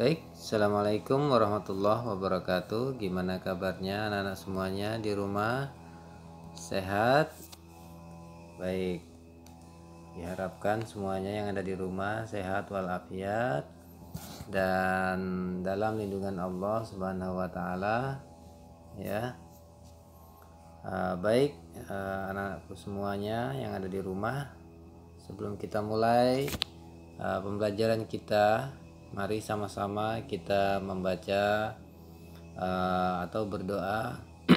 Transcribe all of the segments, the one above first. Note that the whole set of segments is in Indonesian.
Baik, Assalamualaikum warahmatullahi wabarakatuh Gimana kabarnya anak-anak semuanya di rumah? Sehat? Baik Diharapkan semuanya yang ada di rumah sehat walafiat Dan dalam lindungan Allah subhanahu wa ta'ala Ya uh, Baik ah, anak-anakku semuanya yang ada di rumah Sebelum kita mulai uh, pembelajaran kita Mari sama-sama kita membaca uh, atau berdoa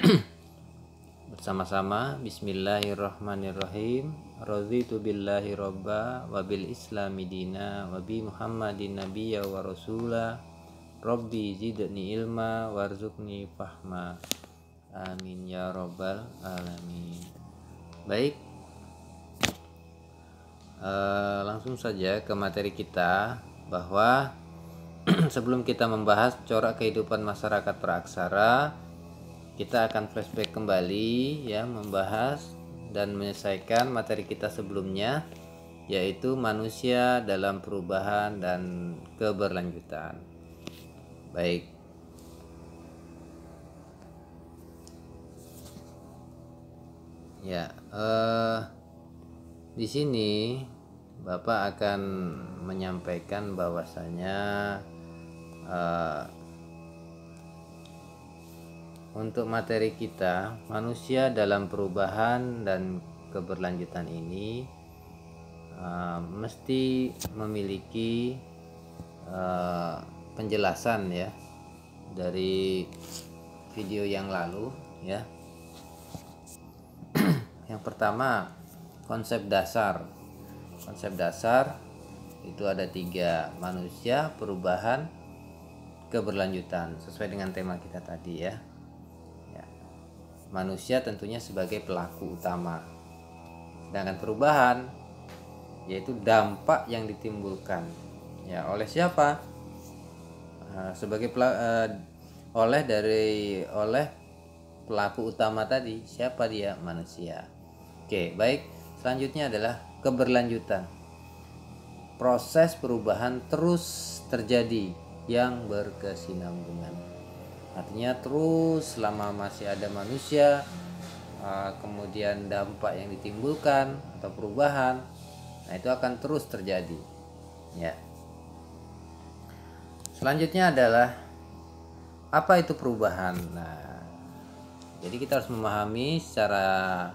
bersama-sama Bismillahirrahmanirrahim Raditu billahi robba wabil islami dina wabi muhammadin nabiya wa rasula Rabbi zidni ilma warzukni fahma Amin ya robbal alamin Baik uh, Langsung saja ke materi kita Bahwa sebelum kita membahas corak kehidupan masyarakat praaksara, kita akan flashback kembali ya membahas dan menyelesaikan materi kita sebelumnya yaitu manusia dalam perubahan dan keberlanjutan. Baik, ya eh, di sini bapak akan menyampaikan bahwasanya Eh, untuk materi kita manusia dalam perubahan dan keberlanjutan ini uh, mesti memiliki uh, penjelasan ya dari video yang lalu ya yang pertama konsep dasar konsep dasar itu ada tiga manusia perubahan keberlanjutan sesuai dengan tema kita tadi ya. ya. Manusia tentunya sebagai pelaku utama. Sedangkan perubahan yaitu dampak yang ditimbulkan ya oleh siapa? Eh, sebagai uh, oleh dari oleh pelaku utama tadi siapa dia manusia. Oke, baik. Selanjutnya adalah keberlanjutan. Proses perubahan terus terjadi yang berkesinambungan. Artinya terus selama masih ada manusia, uh, kemudian dampak yang ditimbulkan atau perubahan, nah itu akan terus terjadi. Ya. Selanjutnya adalah apa itu perubahan. Nah, jadi kita harus memahami secara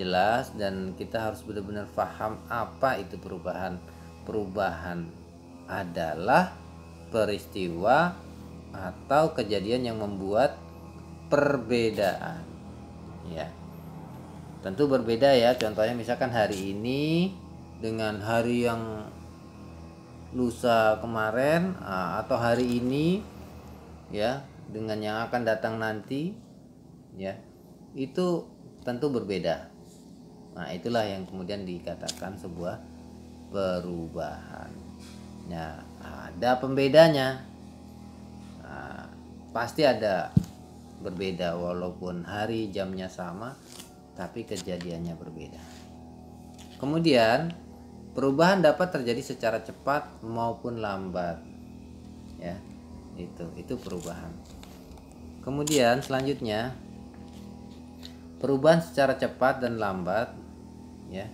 jelas dan kita harus benar-benar paham apa itu perubahan. Perubahan adalah peristiwa atau kejadian yang membuat perbedaan ya tentu berbeda ya contohnya misalkan hari ini dengan hari yang lusa kemarin atau hari ini ya dengan yang akan datang nanti ya itu tentu berbeda nah itulah yang kemudian dikatakan sebuah perubahan nah ada pembedanya nah, pasti ada berbeda walaupun hari jamnya sama tapi kejadiannya berbeda kemudian perubahan dapat terjadi secara cepat maupun lambat ya itu itu perubahan kemudian selanjutnya perubahan secara cepat dan lambat ya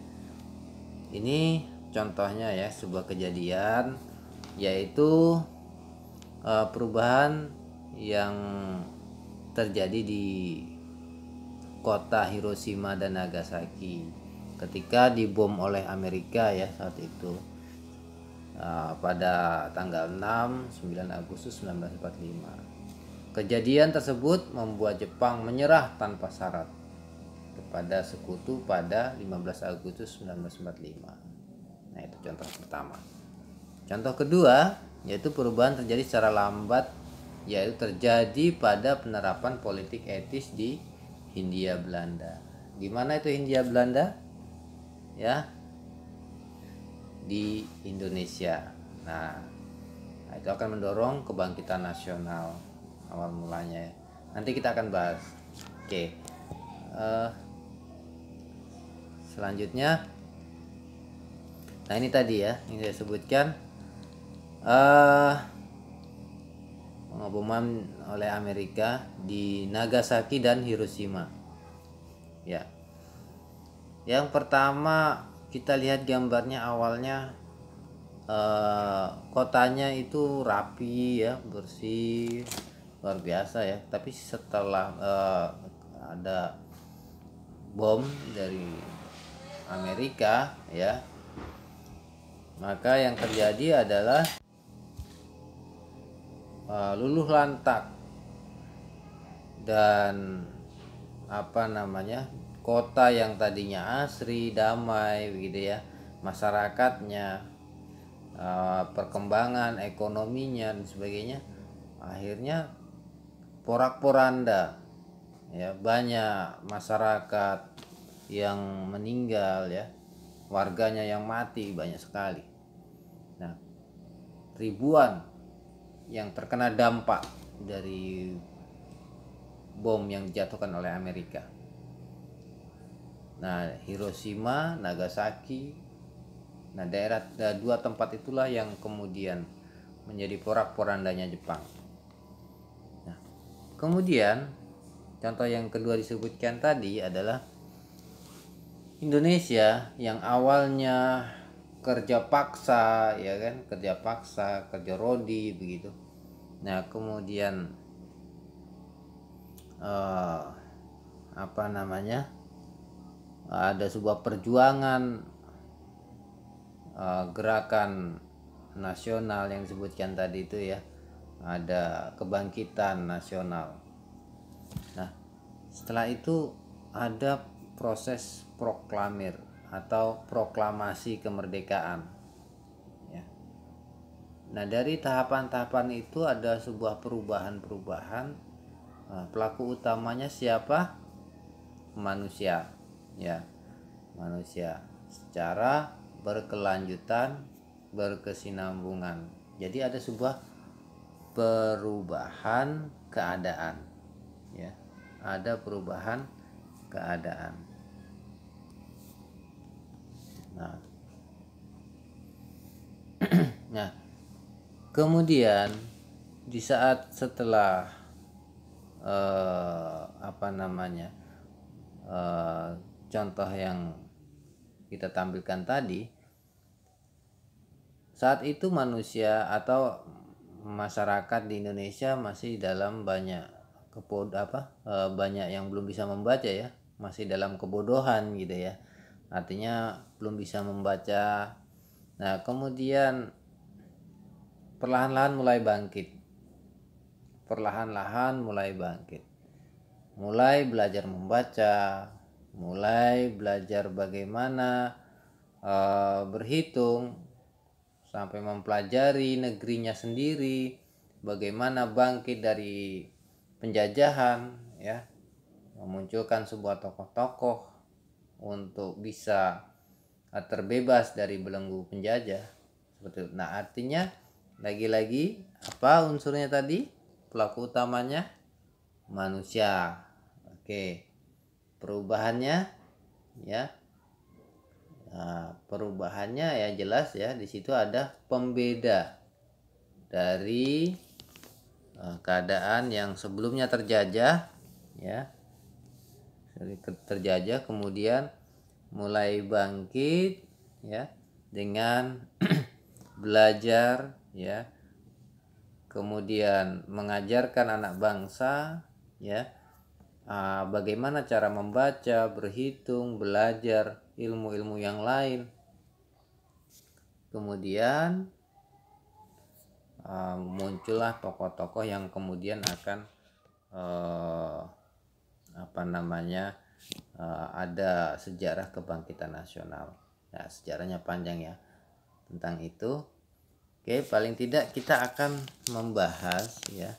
ini contohnya ya sebuah kejadian yaitu uh, perubahan yang terjadi di kota Hiroshima dan Nagasaki ketika dibom oleh Amerika ya saat itu uh, pada tanggal 6 9 Agustus 1945. Kejadian tersebut membuat Jepang menyerah tanpa syarat kepada sekutu pada 15 Agustus 1945. Nah, itu contoh pertama. Contoh kedua yaitu perubahan terjadi secara lambat yaitu terjadi pada penerapan politik etis di Hindia Belanda. Gimana itu Hindia Belanda? Ya. Di Indonesia. Nah, itu akan mendorong kebangkitan nasional awal mulanya. Nanti kita akan bahas. Oke. Uh, selanjutnya Nah ini tadi ya yang saya sebutkan uh, eh, pengaboman oleh Amerika di Nagasaki dan Hiroshima. Ya. Yang pertama kita lihat gambarnya awalnya uh, kotanya itu rapi ya, bersih, luar biasa ya. Tapi setelah uh, ada bom dari Amerika ya, maka yang terjadi adalah Eh, luluh lantak dan apa namanya kota yang tadinya asri damai begitu ya masyarakatnya eh, perkembangan ekonominya dan sebagainya akhirnya porak poranda ya banyak masyarakat yang meninggal ya warganya yang mati banyak sekali nah ribuan yang terkena dampak dari bom yang dijatuhkan oleh Amerika. Nah, Hiroshima, Nagasaki, nah daerah nah, dua tempat itulah yang kemudian menjadi porak-porandanya Jepang. Nah, kemudian contoh yang kedua disebutkan tadi adalah Indonesia yang awalnya kerja paksa ya kan kerja paksa kerja rodi begitu nah kemudian uh, apa namanya ada sebuah perjuangan uh, gerakan nasional yang disebutkan tadi itu ya ada kebangkitan nasional nah setelah itu ada proses proklamir atau proklamasi kemerdekaan. Ya. Nah dari tahapan-tahapan itu ada sebuah perubahan-perubahan. Eh, pelaku utamanya siapa? Manusia, ya manusia secara berkelanjutan berkesinambungan. Jadi ada sebuah perubahan keadaan, ya ada perubahan keadaan. Nah, nah kemudian di saat setelah eh, apa namanya eh, contoh yang kita tampilkan tadi saat itu manusia atau masyarakat di Indonesia masih dalam banyak kepod apa e, banyak yang belum bisa membaca ya masih dalam kebodohan gitu ya artinya belum bisa membaca nah kemudian perlahan-lahan mulai bangkit perlahan-lahan mulai bangkit mulai belajar membaca mulai belajar bagaimana uh, berhitung sampai mempelajari negerinya sendiri bagaimana bangkit dari penjajahan ya memunculkan sebuah tokoh-tokoh untuk bisa eh, terbebas dari belenggu penjajah seperti itu. Nah, artinya lagi-lagi apa unsurnya tadi? Pelaku utamanya manusia. Oke. Perubahannya ya. Nah, perubahannya ya jelas ya di situ ada pembeda dari eh, keadaan yang sebelumnya terjajah ya terjajah kemudian mulai bangkit ya dengan belajar ya kemudian mengajarkan anak bangsa ya ah, bagaimana cara membaca, berhitung, belajar ilmu-ilmu yang lain. Kemudian ah, muncullah tokoh-tokoh yang kemudian akan eh, apa namanya eh, ada sejarah kebangkitan nasional. Nah, sejarahnya panjang ya tentang itu. Oke, paling tidak kita akan membahas ya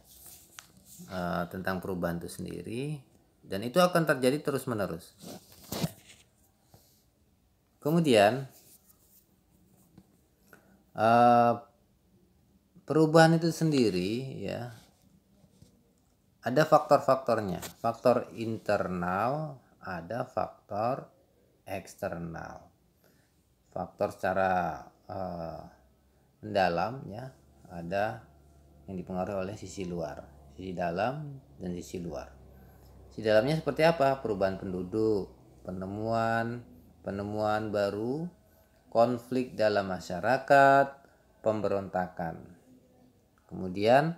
eh, tentang perubahan itu sendiri dan itu akan terjadi terus-menerus. Kemudian eh, perubahan itu sendiri ya ada faktor-faktornya. Faktor internal, ada faktor eksternal. Faktor secara uh, mendalam ya, ada yang dipengaruhi oleh sisi luar, sisi dalam dan sisi luar. Sisi dalamnya seperti apa? Perubahan penduduk, penemuan, penemuan baru, konflik dalam masyarakat, pemberontakan. Kemudian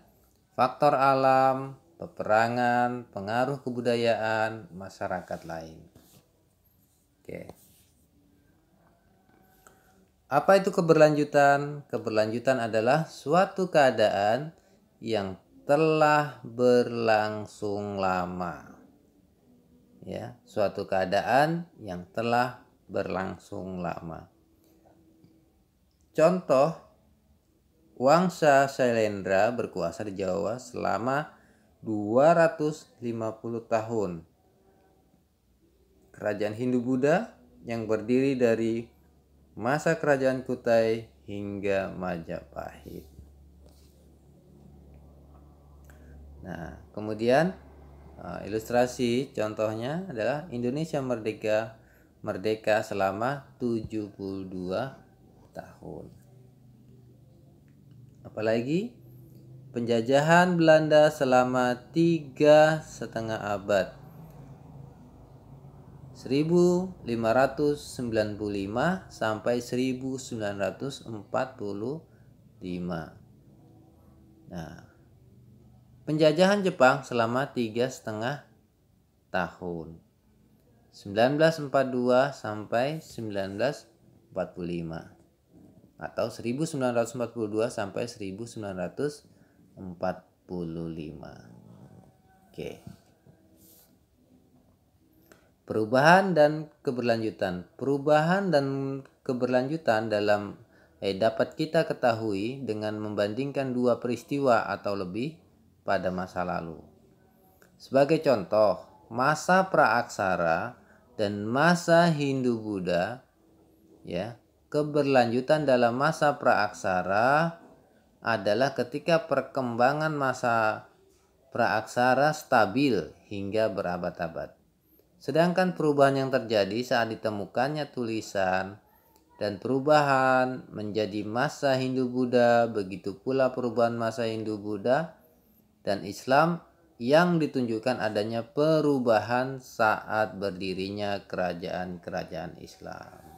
faktor alam, peperangan, pengaruh kebudayaan masyarakat lain. Oke. Apa itu keberlanjutan? Keberlanjutan adalah suatu keadaan yang telah berlangsung lama. Ya, suatu keadaan yang telah berlangsung lama. Contoh, Wangsa Sailendra berkuasa di Jawa selama 250 tahun. Kerajaan Hindu-Buddha yang berdiri dari masa kerajaan Kutai hingga Majapahit. Nah, kemudian uh, ilustrasi contohnya adalah Indonesia merdeka merdeka selama 72 tahun. Apalagi penjajahan Belanda selama tiga setengah abad 1595 sampai 1945 nah penjajahan Jepang selama tiga setengah tahun 1942 sampai 1945 atau 1942 sampai 1945 45 oke perubahan dan keberlanjutan perubahan dan keberlanjutan dalam eh, dapat kita ketahui dengan membandingkan dua peristiwa atau lebih pada masa lalu sebagai contoh masa praaksara dan masa Hindu Buddha ya keberlanjutan dalam masa praaksara adalah ketika perkembangan masa praaksara stabil hingga berabad-abad. Sedangkan perubahan yang terjadi saat ditemukannya tulisan dan perubahan menjadi masa Hindu-Buddha, begitu pula perubahan masa Hindu-Buddha dan Islam yang ditunjukkan adanya perubahan saat berdirinya kerajaan-kerajaan Islam.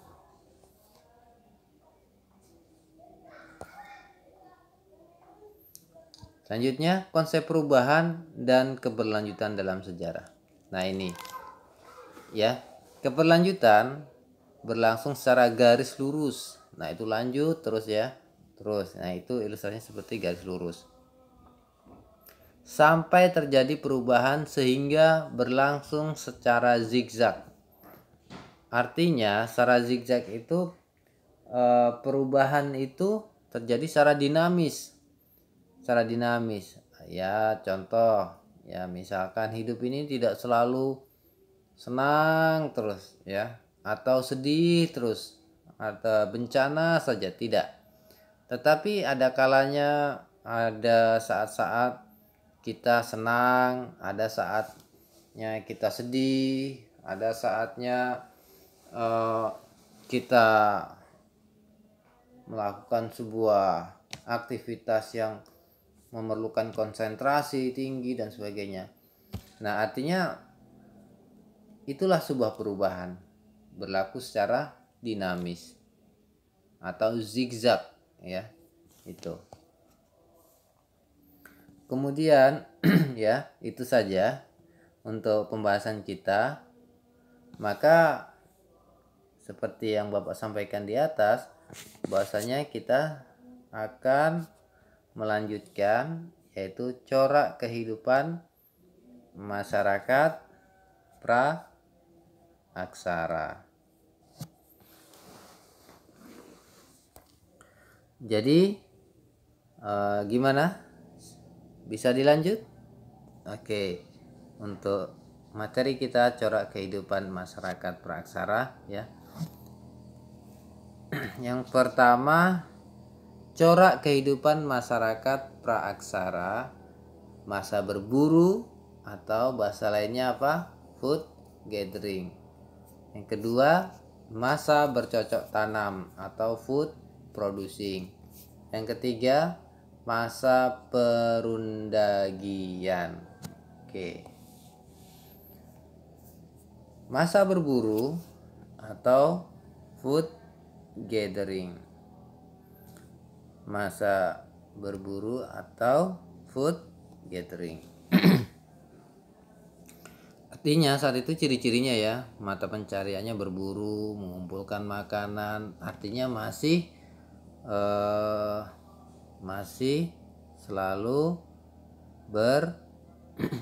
Selanjutnya, konsep perubahan dan keberlanjutan dalam sejarah. Nah, ini ya, keberlanjutan berlangsung secara garis lurus. Nah, itu lanjut terus ya, terus. Nah, itu ilustrasinya seperti garis lurus. Sampai terjadi perubahan sehingga berlangsung secara zigzag. Artinya, secara zigzag itu eh, perubahan itu terjadi secara dinamis secara dinamis ya contoh ya misalkan hidup ini tidak selalu senang terus ya atau sedih terus atau bencana saja tidak tetapi ada kalanya ada saat-saat kita senang ada saatnya kita sedih ada saatnya uh, kita melakukan sebuah aktivitas yang memerlukan konsentrasi tinggi dan sebagainya. Nah, artinya itulah sebuah perubahan berlaku secara dinamis atau zigzag ya itu kemudian ya itu saja untuk pembahasan kita maka seperti yang Bapak sampaikan di atas bahasanya kita akan melanjutkan yaitu corak kehidupan masyarakat pra aksara. Jadi e, gimana? Bisa dilanjut? Oke. Untuk materi kita corak kehidupan masyarakat praksara ya. Yang pertama Corak kehidupan masyarakat praaksara, masa berburu atau bahasa lainnya apa? Food gathering. Yang kedua, masa bercocok tanam atau food producing. Yang ketiga, masa perundagian. Oke. Masa berburu atau food gathering masa berburu atau food gathering. Artinya saat itu ciri-cirinya ya, mata pencariannya berburu, mengumpulkan makanan, artinya masih eh, masih selalu ber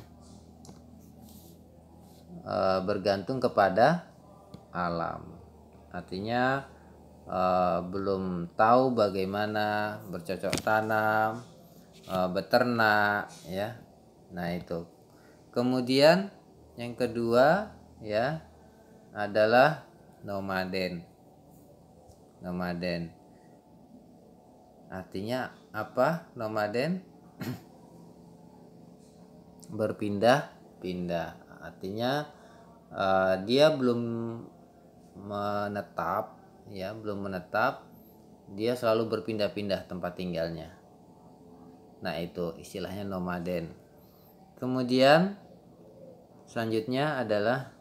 eh, bergantung kepada alam. Artinya Eh, belum tahu bagaimana bercocok tanam, uh, beternak, ya. Nah itu. Kemudian yang kedua, ya, adalah nomaden. Nomaden. Artinya apa? Nomaden berpindah-pindah. Artinya uh, dia belum menetap ya belum menetap dia selalu berpindah-pindah tempat tinggalnya nah itu istilahnya nomaden kemudian selanjutnya adalah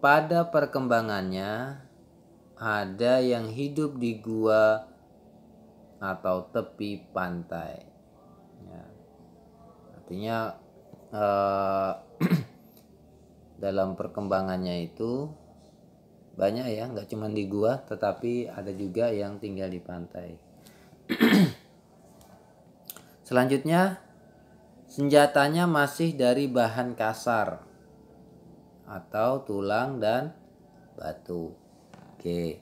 pada perkembangannya ada yang hidup di gua atau tepi pantai ya. artinya uh, dalam perkembangannya itu banyak ya nggak cuma di gua tetapi ada juga yang tinggal di pantai selanjutnya senjatanya masih dari bahan kasar atau tulang dan batu oke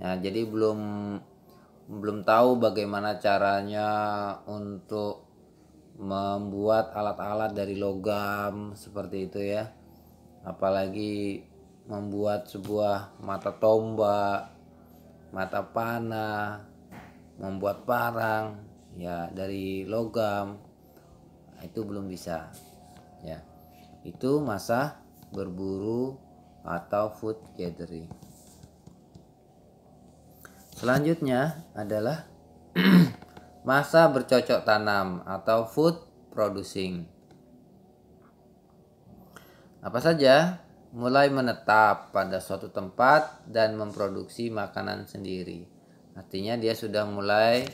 nah jadi belum belum tahu bagaimana caranya untuk membuat alat-alat dari logam seperti itu ya apalagi membuat sebuah mata tombak, mata panah, membuat parang ya dari logam itu belum bisa ya itu masa berburu atau food gathering selanjutnya adalah masa bercocok tanam atau food producing apa saja mulai menetap pada suatu tempat dan memproduksi makanan sendiri. Artinya dia sudah mulai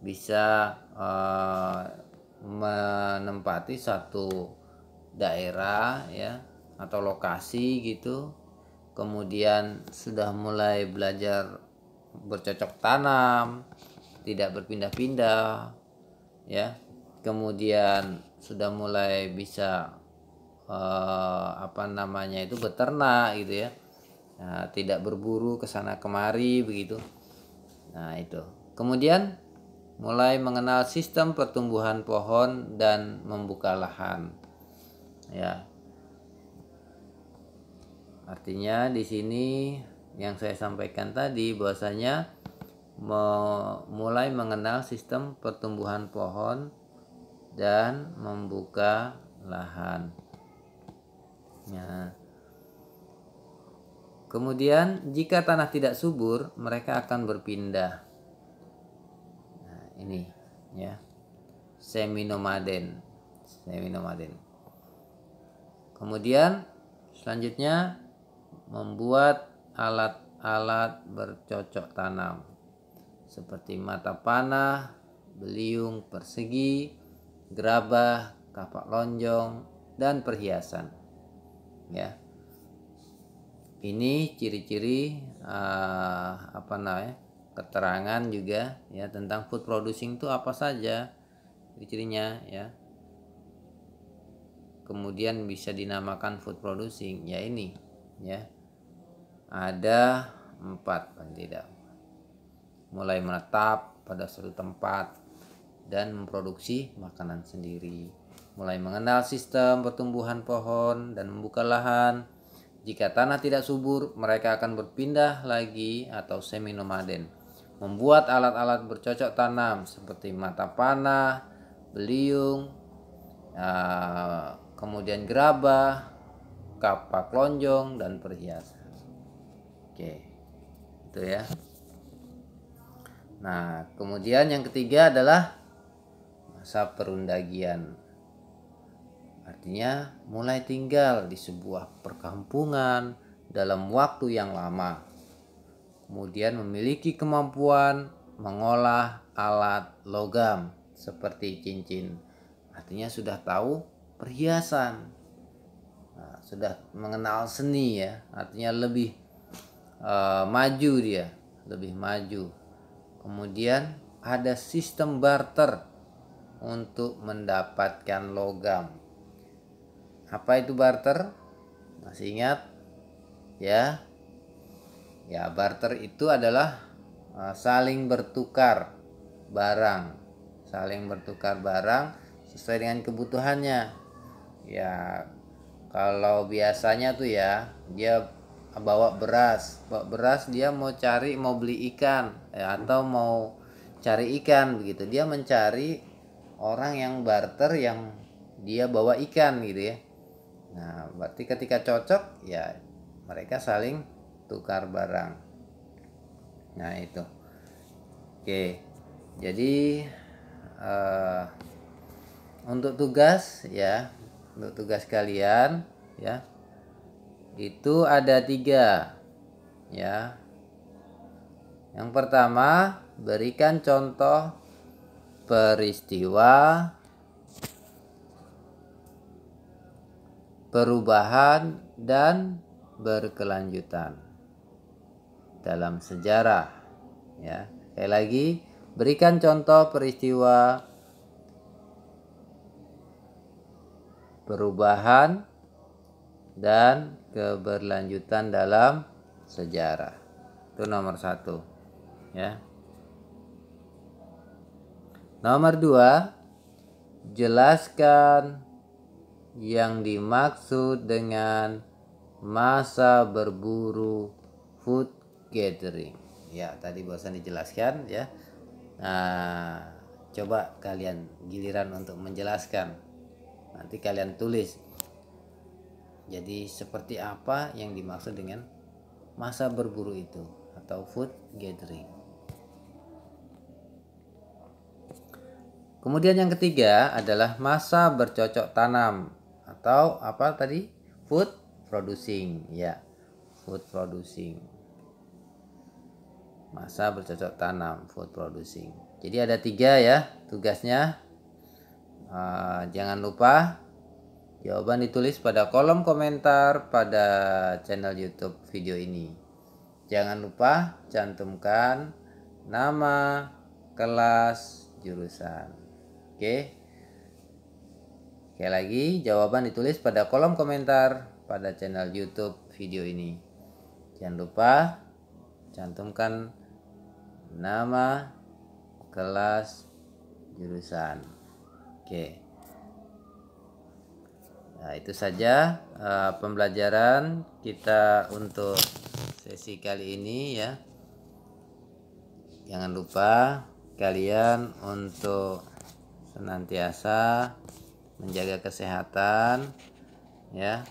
bisa uh, menempati satu daerah ya atau lokasi gitu. Kemudian sudah mulai belajar bercocok tanam, tidak berpindah-pindah ya. Kemudian sudah mulai bisa eh, apa namanya itu beternak gitu ya nah, tidak berburu ke sana kemari begitu nah itu kemudian mulai mengenal sistem pertumbuhan pohon dan membuka lahan ya artinya di sini yang saya sampaikan tadi bahwasanya mulai mengenal sistem pertumbuhan pohon dan membuka lahan. Nah. Kemudian jika tanah tidak subur, mereka akan berpindah. Nah, ini ya. semi nomaden, semi nomaden. Kemudian selanjutnya membuat alat-alat bercocok tanam seperti mata panah, beliung persegi, gerabah, kapak lonjong, dan perhiasan ya ini ciri-ciri uh, apa namanya keterangan juga ya tentang food producing itu apa saja ciri-cirinya ya kemudian bisa dinamakan food producing ya ini ya ada empat kan tidak mulai menetap pada suatu tempat dan memproduksi makanan sendiri mulai mengenal sistem pertumbuhan pohon dan membuka lahan. Jika tanah tidak subur, mereka akan berpindah lagi atau semi nomaden. Membuat alat-alat bercocok tanam seperti mata panah, beliung, eh, kemudian gerabah, kapak lonjong dan perhiasan. Oke. Itu ya. Nah, kemudian yang ketiga adalah masa perundagian. Artinya mulai tinggal di sebuah perkampungan dalam waktu yang lama. Kemudian memiliki kemampuan mengolah alat logam seperti cincin. Artinya sudah tahu perhiasan. Nah, sudah mengenal seni ya. Artinya lebih uh, maju dia, lebih maju. Kemudian ada sistem barter untuk mendapatkan logam apa itu barter? Masih ingat? Ya. Ya, barter itu adalah eh, saling bertukar barang. Saling bertukar barang sesuai dengan kebutuhannya. Ya, kalau biasanya tuh ya, dia bawa beras. Bawa beras dia mau cari mau beli ikan ya, atau mau cari ikan begitu. Dia mencari orang yang barter yang dia bawa ikan gitu ya Nah, berarti ketika cocok ya mereka saling tukar barang. Nah, itu. Oke. Jadi uh, untuk tugas ya, untuk tugas kalian ya. Itu ada tiga ya. Yang pertama, berikan contoh peristiwa perubahan dan berkelanjutan dalam sejarah ya sekali lagi berikan contoh peristiwa perubahan dan keberlanjutan dalam sejarah itu nomor satu ya nomor dua jelaskan yang dimaksud dengan masa berburu food gathering. Ya, tadi bosan dijelaskan ya. Nah, coba kalian giliran untuk menjelaskan. Nanti kalian tulis. Jadi seperti apa yang dimaksud dengan masa berburu itu atau food gathering. Kemudian yang ketiga adalah masa bercocok tanam atau apa tadi food producing ya food producing masa bercocok tanam food producing jadi ada tiga ya tugasnya uh, jangan lupa jawaban ditulis pada kolom komentar pada channel youtube video ini jangan lupa cantumkan nama kelas jurusan oke okay? Sekali lagi, jawaban ditulis pada kolom komentar pada channel YouTube video ini. Jangan lupa cantumkan nama, kelas, jurusan. Oke. Nah, itu saja uh, pembelajaran kita untuk sesi kali ini ya. Jangan lupa kalian untuk senantiasa menjaga kesehatan ya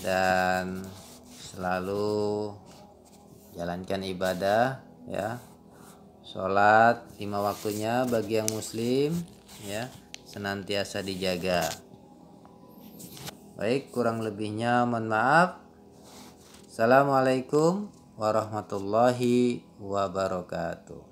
dan selalu jalankan ibadah ya sholat lima waktunya bagi yang muslim ya senantiasa dijaga baik kurang lebihnya mohon maaf assalamualaikum warahmatullahi wabarakatuh